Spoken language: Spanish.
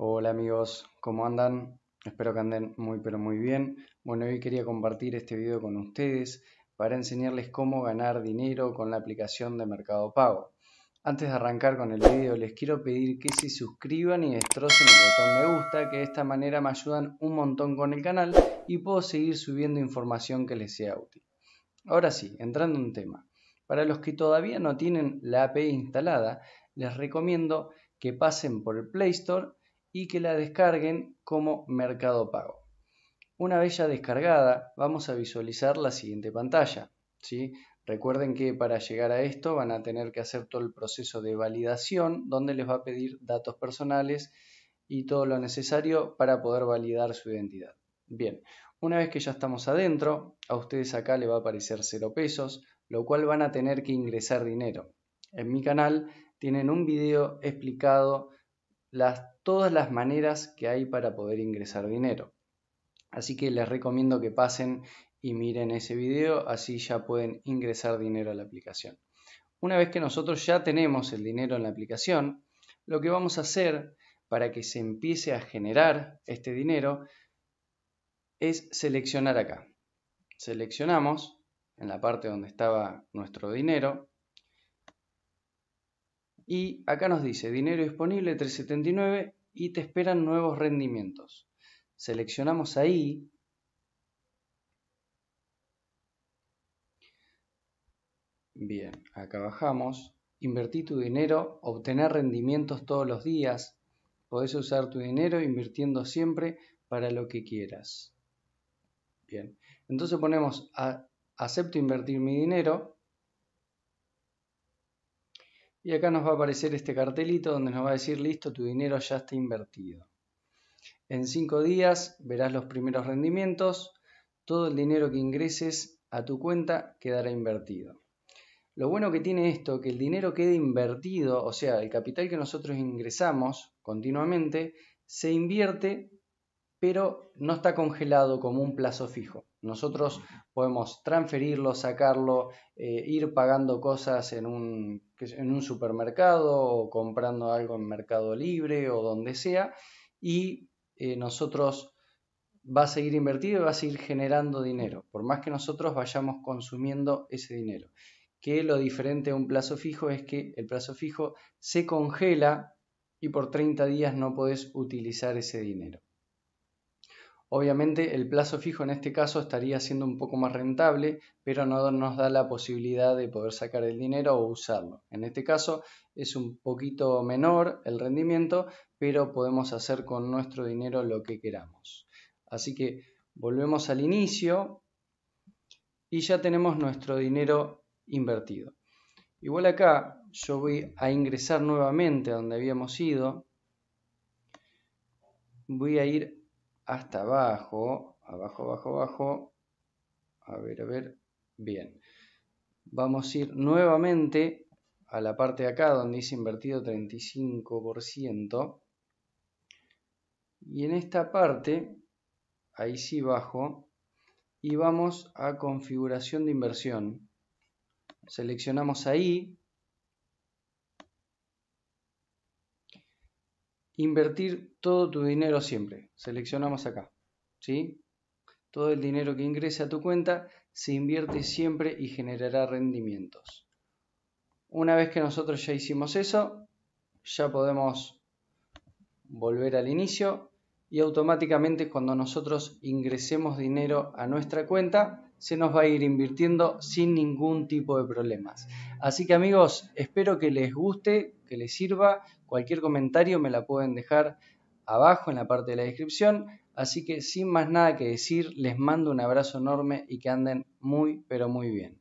Hola amigos, ¿cómo andan? Espero que anden muy pero muy bien. Bueno, hoy quería compartir este video con ustedes para enseñarles cómo ganar dinero con la aplicación de Mercado Pago. Antes de arrancar con el video les quiero pedir que se suscriban y destrocen el botón me gusta, que de esta manera me ayudan un montón con el canal y puedo seguir subiendo información que les sea útil. Ahora sí, entrando en tema. Para los que todavía no tienen la API instalada, les recomiendo que pasen por el Play Store y que la descarguen como Mercado Pago. Una vez ya descargada, vamos a visualizar la siguiente pantalla. Recuerden que para llegar a esto van a tener que hacer todo el proceso de validación donde les va a pedir datos personales y todo lo necesario para poder validar su identidad. Bien, una vez que ya estamos adentro, a ustedes acá le va a aparecer cero pesos, lo cual van a tener que ingresar dinero. En mi canal tienen un video explicado las, todas las maneras que hay para poder ingresar dinero. Así que les recomiendo que pasen y miren ese video, así ya pueden ingresar dinero a la aplicación. Una vez que nosotros ya tenemos el dinero en la aplicación, lo que vamos a hacer para que se empiece a generar este dinero es seleccionar acá. Seleccionamos en la parte donde estaba nuestro dinero y acá nos dice dinero disponible 379 y te esperan nuevos rendimientos. Seleccionamos ahí. Bien, acá bajamos. invertir tu dinero, obtener rendimientos todos los días. Podés usar tu dinero invirtiendo siempre para lo que quieras. Bien, entonces ponemos acepto invertir mi dinero y acá nos va a aparecer este cartelito donde nos va a decir, listo, tu dinero ya está invertido. En cinco días verás los primeros rendimientos, todo el dinero que ingreses a tu cuenta quedará invertido. Lo bueno que tiene esto, que el dinero quede invertido, o sea, el capital que nosotros ingresamos continuamente, se invierte, pero no está congelado como un plazo fijo. Nosotros podemos transferirlo, sacarlo, eh, ir pagando cosas en un, supermercado o comprando algo en Mercado Libre o donde sea y eh, nosotros va a seguir invertido y va a seguir generando dinero, por más que nosotros vayamos consumiendo ese dinero. Que lo diferente a un plazo fijo es que el plazo fijo se congela y por 30 días no podés utilizar ese dinero. Obviamente el plazo fijo en este caso estaría siendo un poco más rentable, pero no nos da la posibilidad de poder sacar el dinero o usarlo. En este caso es un poquito menor el rendimiento, pero podemos hacer con nuestro dinero lo que queramos. Así que volvemos al inicio y ya tenemos nuestro dinero invertido. Igual acá yo voy a ingresar nuevamente a donde habíamos ido. Voy a ir hasta abajo, abajo, abajo, abajo, a ver, a ver, bien. Vamos a ir nuevamente a la parte de acá donde dice invertido 35%. Y en esta parte, ahí sí bajo, y vamos a configuración de inversión. Seleccionamos ahí Invertir todo tu dinero siempre. Seleccionamos acá. ¿sí? Todo el dinero que ingrese a tu cuenta se invierte siempre y generará rendimientos. Una vez que nosotros ya hicimos eso, ya podemos volver al inicio y automáticamente cuando nosotros ingresemos dinero a nuestra cuenta se nos va a ir invirtiendo sin ningún tipo de problemas. Así que amigos, espero que les guste, que les sirva. Cualquier comentario me la pueden dejar abajo en la parte de la descripción. Así que sin más nada que decir, les mando un abrazo enorme y que anden muy pero muy bien.